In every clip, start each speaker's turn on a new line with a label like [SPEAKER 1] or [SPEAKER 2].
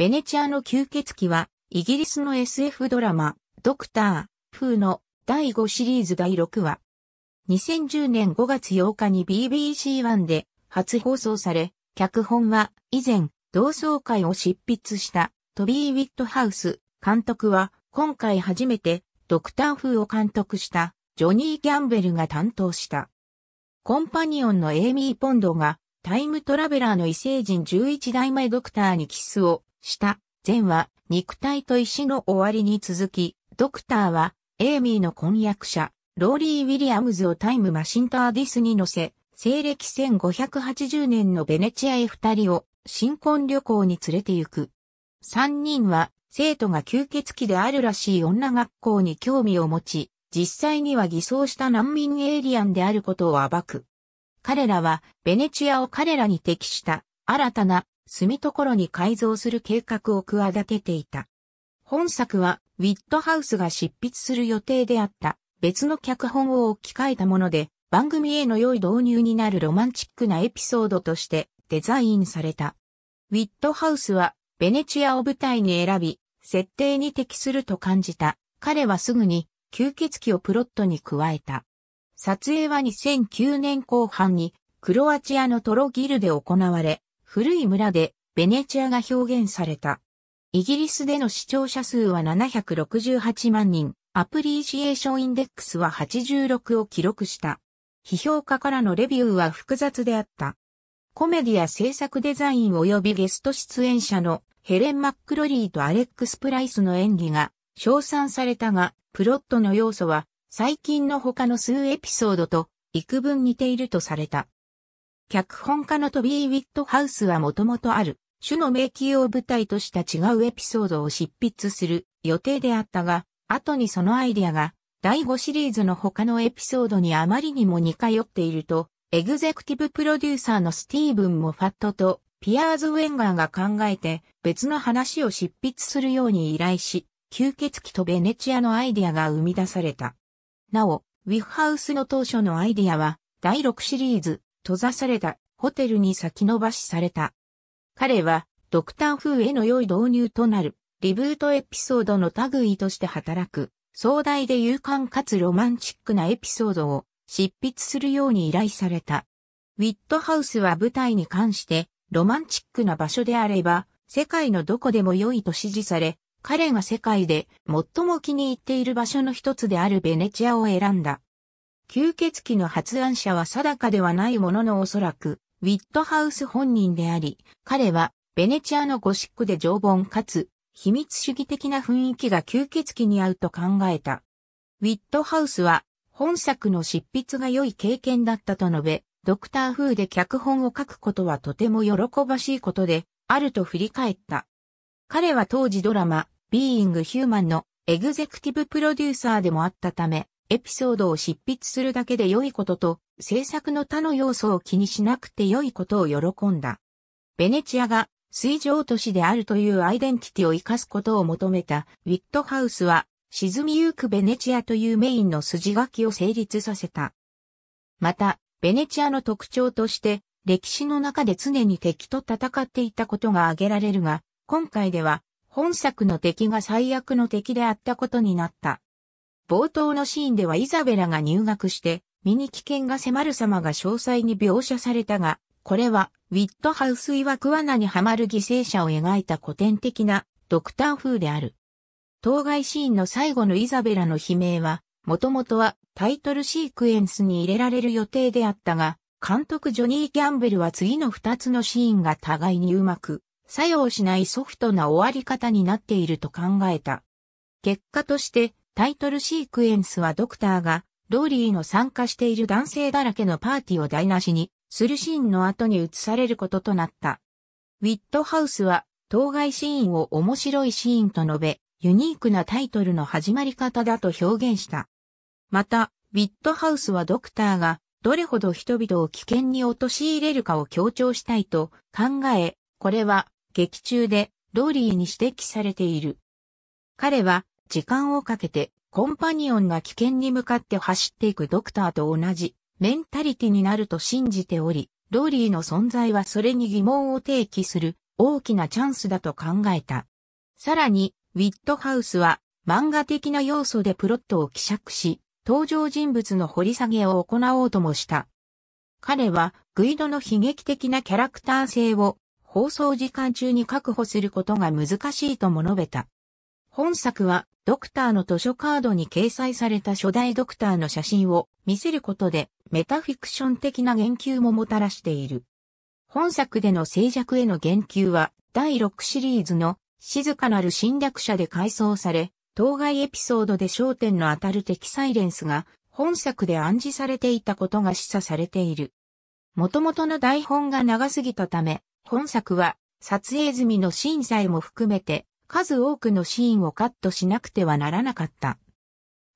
[SPEAKER 1] ベネチアの吸血鬼は、イギリスの SF ドラマ、ドクター、風の第5シリーズ第6話。2010年5月8日に BBC1 で初放送され、脚本は以前、同窓会を執筆したトビー・ウィットハウス監督は今回初めてドクター風を監督したジョニー・ギャンベルが担当した。コンパニオンのエイミー・ポンドがタイムトラベラーの異星人11代前ドクターにキスをした。善は肉体と石の終わりに続き、ドクターはエイミーの婚約者、ローリー・ウィリアムズをタイムマシンターディスに乗せ、西暦1580年のベネチアへ二人を新婚旅行に連れて行く。三人は生徒が吸血鬼であるらしい女学校に興味を持ち、実際には偽装した難民エイリアンであることを暴く。彼らはベネチアを彼らに適した新たな住所に改造する計画を企てていた。本作は、ウィットハウスが執筆する予定であった別の脚本を置き換えたもので、番組への良い導入になるロマンチックなエピソードとしてデザインされた。ウィットハウスは、ベネチアを舞台に選び、設定に適すると感じた。彼はすぐに、吸血鬼をプロットに加えた。撮影は2009年後半に、クロアチアのトロギルで行われ、古い村でベネチアが表現された。イギリスでの視聴者数は768万人、アプリシエーションインデックスは86を記録した。批評家からのレビューは複雑であった。コメディア制作デザイン及びゲスト出演者のヘレン・マックロリーとアレックス・プライスの演技が称賛されたが、プロットの要素は最近の他の数エピソードと幾分似ているとされた。脚本家のトビー・ウィットハウスはもともとある、種の迷宮を舞台とした違うエピソードを執筆する予定であったが、後にそのアイデアが、第5シリーズの他のエピソードにあまりにも似通っていると、エグゼクティブプロデューサーのスティーブン・モファットとピアーズ・ウェンガーが考えて別の話を執筆するように依頼し、吸血鬼とベネチアのアイデアが生み出された。なお、ウィフハウスの当初のアイデアは、第6シリーズ、閉ざされたホテルに先延ばしされた。彼はドクター風への良い導入となるリブートエピソードの類として働く壮大で勇敢かつロマンチックなエピソードを執筆するように依頼された。ウィットハウスは舞台に関してロマンチックな場所であれば世界のどこでも良いと指示され、彼が世界で最も気に入っている場所の一つであるベネチアを選んだ。吸血鬼の発案者は定かではないもののおそらく、ウィットハウス本人であり、彼は、ベネチアのゴシックで常盆かつ、秘密主義的な雰囲気が吸血鬼に合うと考えた。ウィットハウスは、本作の執筆が良い経験だったと述べ、ドクター風で脚本を書くことはとても喜ばしいことで、あると振り返った。彼は当時ドラマ、ビーイングヒューマンのエグゼクティブプロデューサーでもあったため、エピソードを執筆するだけで良いことと、制作の他の要素を気にしなくて良いことを喜んだ。ベネチアが水上都市であるというアイデンティティを活かすことを求めたウィットハウスは、沈みゆくベネチアというメインの筋書きを成立させた。また、ベネチアの特徴として、歴史の中で常に敵と戦っていたことが挙げられるが、今回では、本作の敵が最悪の敵であったことになった。冒頭のシーンではイザベラが入学して、身に危険が迫る様が詳細に描写されたが、これは、ウィットハウス曰く罠にはまる犠牲者を描いた古典的なドクター風である。当該シーンの最後のイザベラの悲鳴は、もともとはタイトルシークエンスに入れられる予定であったが、監督ジョニー・キャンベルは次の2つのシーンが互いにうまく作用しないソフトな終わり方になっていると考えた。結果としてタイトルシークエンスはドクターが、ローリーの参加している男性だらけのパーティーを台無しに、するシーンの後に移されることとなった。ウィットハウスは、当該シーンを面白いシーンと述べ、ユニークなタイトルの始まり方だと表現した。また、ウィットハウスはドクターが、どれほど人々を危険に陥れるかを強調したいと考え、これは劇中でローリーに指摘されている。彼は時間をかけて、コンパニオンが危険に向かって走っていくドクターと同じメンタリティになると信じており、ローリーの存在はそれに疑問を提起する大きなチャンスだと考えた。さらに、ウィットハウスは漫画的な要素でプロットを希釈し、登場人物の掘り下げを行おうともした。彼はグイドの悲劇的なキャラクター性を放送時間中に確保することが難しいとも述べた。本作はドクターの図書カードに掲載された初代ドクターの写真を見せることでメタフィクション的な言及ももたらしている。本作での静寂への言及は第6シリーズの静かなる侵略者で改装され、当該エピソードで焦点の当たる敵サイレンスが本作で暗示されていたことが示唆されている。元々の台本が長すぎたため、本作は撮影済みの審査も含めて数多くのシーンをカットしなくてはならなかった。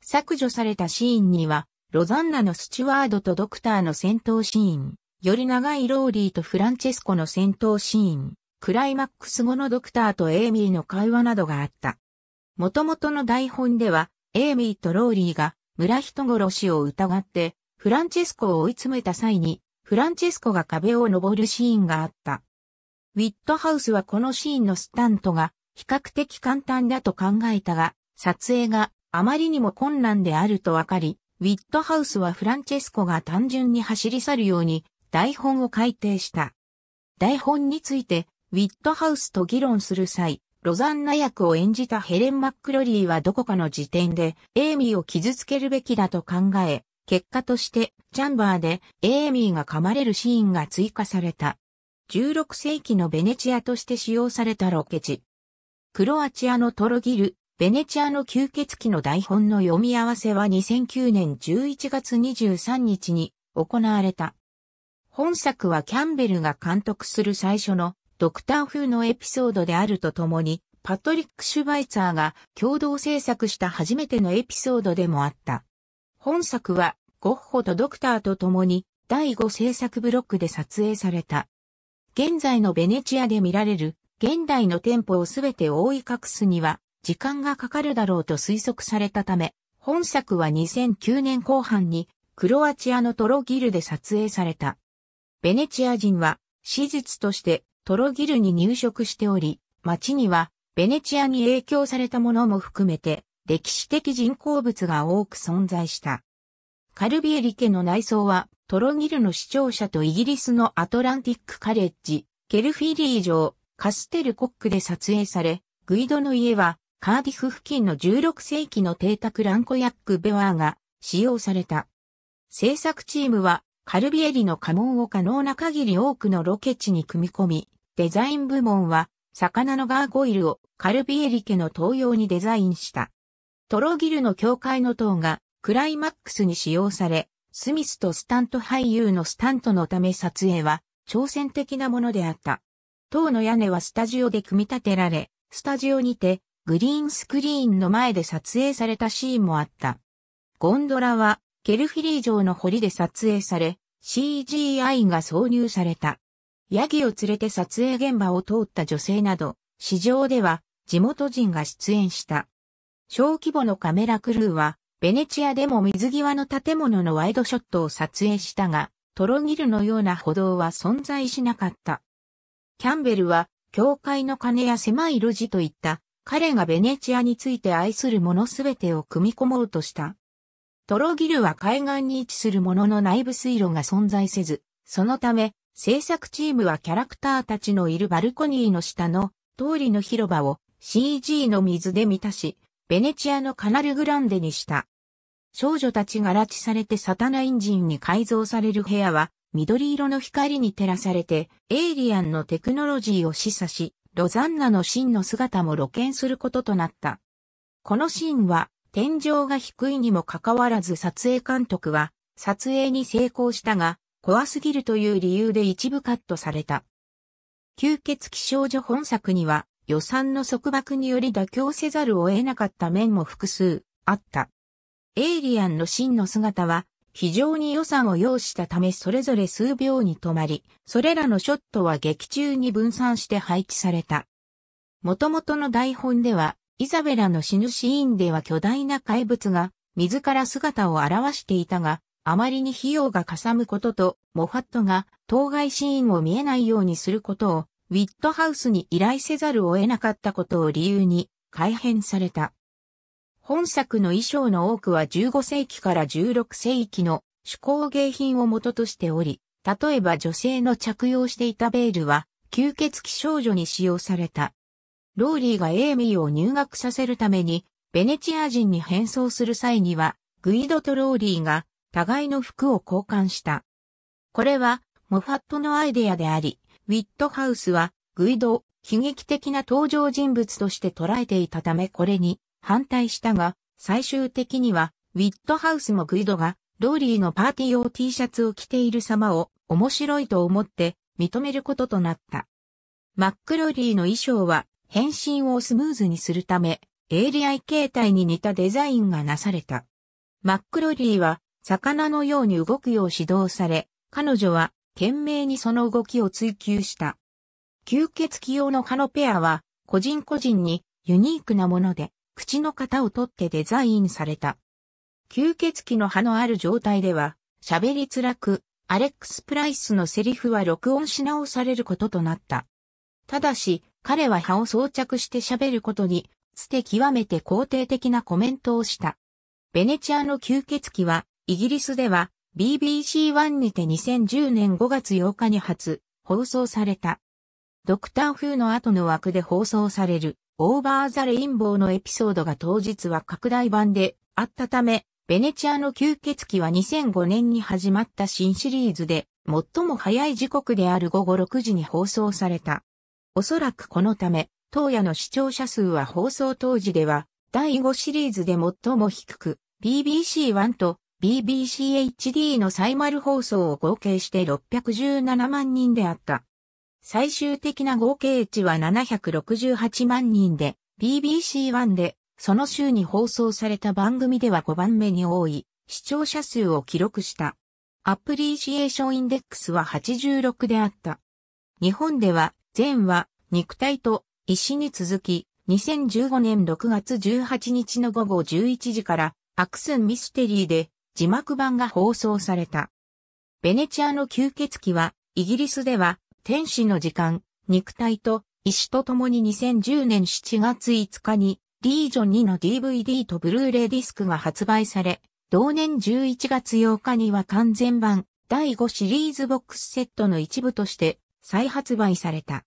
[SPEAKER 1] 削除されたシーンには、ロザンナのスチュワードとドクターの戦闘シーン、より長いローリーとフランチェスコの戦闘シーン、クライマックス後のドクターとエイミーの会話などがあった。元々の台本では、エイミーとローリーが村人殺しを疑って、フランチェスコを追い詰めた際に、フランチェスコが壁を登るシーンがあった。ウィットハウスはこのシーンのスタントが比較的簡単だと考えたが、撮影があまりにも困難であるとわかり、ウィットハウスはフランチェスコが単純に走り去るように台本を改訂した。台本について、ウィットハウスと議論する際、ロザンナ役を演じたヘレン・マックロリーはどこかの時点で、エイミーを傷つけるべきだと考え、結果として、チャンバーで、エイミーが噛まれるシーンが追加された。16世紀のベネチアとして使用されたロケ地、クロアチアのトロギル、ベネチアの吸血鬼の台本の読み合わせは2009年11月23日に行われた。本作はキャンベルが監督する最初のドクター風のエピソードであるとともに、パトリック・シュバイツァーが共同制作した初めてのエピソードでもあった。本作はゴッホとドクターと共に第5制作ブロックで撮影された。現在のベネチアで見られる現代の店舗をすべて覆い隠すには、時間がかかるだろうと推測されたため、本作は2009年後半に、クロアチアのトロギルで撮影された。ベネチア人は、史実としてトロギルに入植しており、町には、ベネチアに影響されたものも含めて、歴史的人工物が多く存在した。カルビエリ家の内装は、トロギルの視聴者とイギリスのアトランティックカレッジ、ケルフィリー城、カステルコックで撮影され、グイドの家はカーディフ付近の16世紀の邸宅ランコヤック・ベワーが使用された。制作チームはカルビエリの家紋を可能な限り多くのロケ地に組み込み、デザイン部門は魚のガーゴイルをカルビエリ家の東洋にデザインした。トロギルの教会の塔がクライマックスに使用され、スミスとスタント俳優のスタントのため撮影は挑戦的なものであった。塔の屋根はスタジオで組み立てられ、スタジオにてグリーンスクリーンの前で撮影されたシーンもあった。ゴンドラはケルフィリー城の堀で撮影され、CGI が挿入された。ヤギを連れて撮影現場を通った女性など、市場では地元人が出演した。小規模のカメラクルーは、ベネチアでも水際の建物のワイドショットを撮影したが、トロギルのような歩道は存在しなかった。キャンベルは、教会の鐘や狭い路地といった、彼がベネチアについて愛するものすべてを組み込もうとした。トロギルは海岸に位置するものの内部水路が存在せず、そのため、制作チームはキャラクターたちのいるバルコニーの下の通りの広場を CG の水で満たし、ベネチアのカナルグランデにした。少女たちが拉致されてサタナイン人に改造される部屋は、緑色の光に照らされて、エイリアンのテクノロジーを示唆し、ロザンナの真の姿も露見することとなった。このシーンは、天井が低いにもかかわらず撮影監督は、撮影に成功したが、怖すぎるという理由で一部カットされた。吸血鬼少女本作には、予算の束縛により妥協せざるを得なかった面も複数あった。エイリアンの真の姿は非常に予算を要したためそれぞれ数秒に止まり、それらのショットは劇中に分散して配置された。元々の台本では、イザベラの死ぬシーンでは巨大な怪物が自ら姿を現していたが、あまりに費用がかさむことと、モファットが当該シーンを見えないようにすることを、ウィットハウスに依頼せざるを得なかったことを理由に改変された。本作の衣装の多くは15世紀から16世紀の手工芸品を元としており、例えば女性の着用していたベールは、吸血鬼少女に使用された。ローリーがエイミーを入学させるために、ベネチア人に変装する際には、グイドとローリーが互いの服を交換した。これは、モファットのアイデアであり、ウィットハウスは、グイドを悲劇的な登場人物として捉えていたためこれに反対したが、最終的には、ウィットハウスもグイドが、ローリーのパーティー用 T シャツを着ている様を面白いと思って認めることとなった。マックロリーの衣装は変身をスムーズにするため、エイリアイ形態に似たデザインがなされた。マックロリーは魚のように動くよう指導され、彼女は懸命にその動きを追求した。吸血鬼用のカノペアは個人個人にユニークなもので、口の型を取ってデザインされた。吸血鬼の歯のある状態では、喋りづらく、アレックス・プライスのセリフは録音し直されることとなった。ただし、彼は歯を装着して喋ることに、つて極めて肯定的なコメントをした。ベネチアの吸血鬼は、イギリスでは BBC1 にて2010年5月8日に初放送された。ドクター風の後の枠で放送される。オーバーザレインボーのエピソードが当日は拡大版であったため、ベネチアの吸血鬼は2005年に始まった新シリーズで、最も早い時刻である午後6時に放送された。おそらくこのため、当夜の視聴者数は放送当時では、第5シリーズで最も低く、BBC1 と BBCHD のサイマル放送を合計して617万人であった。最終的な合計値は768万人で、BBC1 で、その週に放送された番組では5番目に多い、視聴者数を記録した。アプリシエーションインデックスは86であった。日本では、前は、肉体と、石に続き、2015年6月18日の午後11時から、アクスンミステリーで、字幕版が放送された。ベネチアの吸血鬼は、イギリスでは、天使の時間、肉体と石と共に2010年7月5日に、リージョン2の DVD とブルーレイディスクが発売され、同年11月8日には完全版第5シリーズボックスセットの一部として再発売された。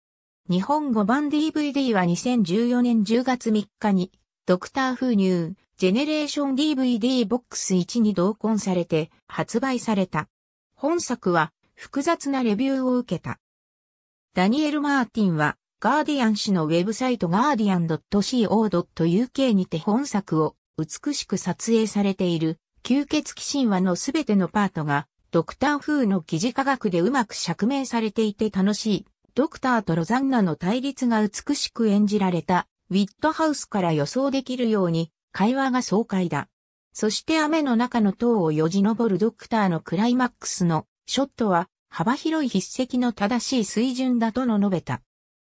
[SPEAKER 1] 日本語版 DVD は2014年10月3日に、ドクター風入、ジェネレーション DVD ボックス1に同梱されて発売された。本作は複雑なレビューを受けた。ダニエル・マーティンは、ガーディアン氏のウェブサイトガーディアン .co.uk にて本作を美しく撮影されている吸血鬼神話のすべてのパートがドクター風の記事科学でうまく釈明されていて楽しいドクターとロザンナの対立が美しく演じられたウィットハウスから予想できるように会話が爽快だ。そして雨の中の塔をよじ登るドクターのクライマックスのショットは幅広い筆跡の正しい水準だとの述べた。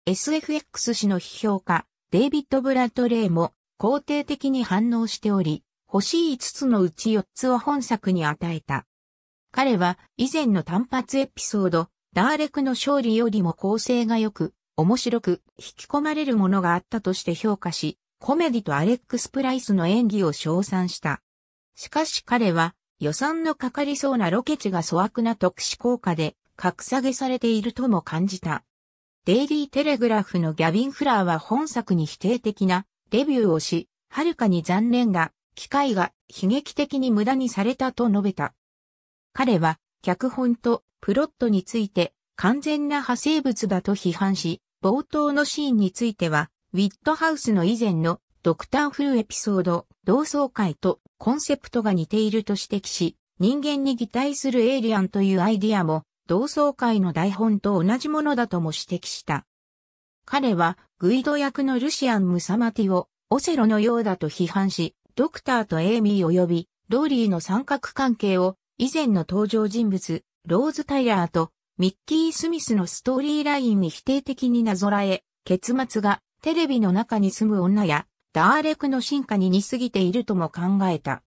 [SPEAKER 1] SFX 氏の批評家、デイビッド・ブラッドレイも肯定的に反応しており、欲しい5つのうち4つを本作に与えた。彼は以前の単発エピソード、ダーレクの勝利よりも構成が良く、面白く引き込まれるものがあったとして評価し、コメディとアレックス・プライスの演技を称賛した。しかし彼は予算のかかりそうなロケ地が粗悪な特殊効果で格下げされているとも感じた。デイリーテレグラフのギャビン・フラーは本作に否定的なレビューをし、はるかに残念が、機会が悲劇的に無駄にされたと述べた。彼は脚本とプロットについて完全な派生物だと批判し、冒頭のシーンについては、ウィットハウスの以前のドクターフルエピソード、同窓会とコンセプトが似ていると指摘し、人間に擬態するエイリアンというアイディアも、同窓会の台本と同じものだとも指摘した。彼は、グイド役のルシアン・ムサマティを、オセロのようだと批判し、ドクターとエイミー及び、ローリーの三角関係を、以前の登場人物、ローズ・タイラーと、ミッキー・スミスのストーリーラインに否定的になぞらえ、結末が、テレビの中に住む女や、ダーレクの進化に似すぎているとも考えた。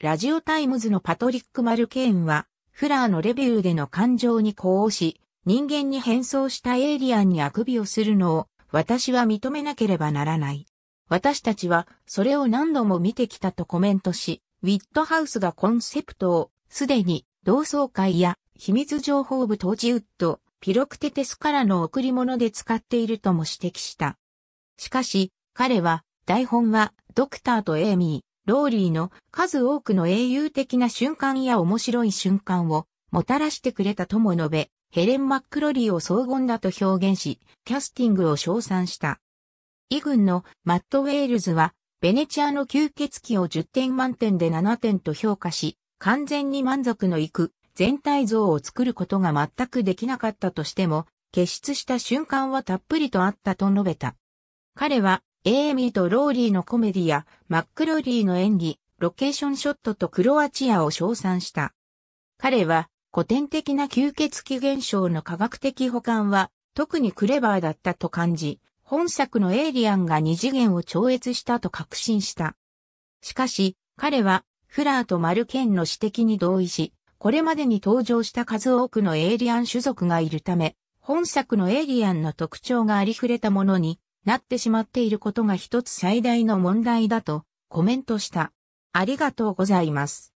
[SPEAKER 1] ラジオタイムズのパトリック・マルケーンは、フラーのレビューでの感情に呼応し、人間に変装したエイリアンにあくびをするのを、私は認めなければならない。私たちは、それを何度も見てきたとコメントし、ウィットハウスがコンセプトを、すでに、同窓会や、秘密情報部トーウッド、ピロクテテスからの贈り物で使っているとも指摘した。しかし、彼は、台本は、ドクターとエイミー、ローリーの数多くの英雄的な瞬間や面白い瞬間をもたらしてくれたとも述べ、ヘレン・マックロリーを荘厳だと表現し、キャスティングを称賛した。イグンのマット・ウェールズは、ベネチアの吸血鬼を10点満点で7点と評価し、完全に満足のいく全体像を作ることが全くできなかったとしても、傑出した瞬間はたっぷりとあったと述べた。彼はエーミーとローリーのコメディやマックロリーの演技、ロケーションショットとクロアチアを称賛した。彼は古典的な吸血鬼現象の科学的補完は特にクレバーだったと感じ、本作のエイリアンが二次元を超越したと確信した。しかし、彼はフラーとマルケンの指摘に同意し、これまでに登場した数多くのエイリアン種族がいるため、本作のエイリアンの特徴がありふれたものになってしまっていることが一つ最大の問題だとコメントした。ありがとうございます。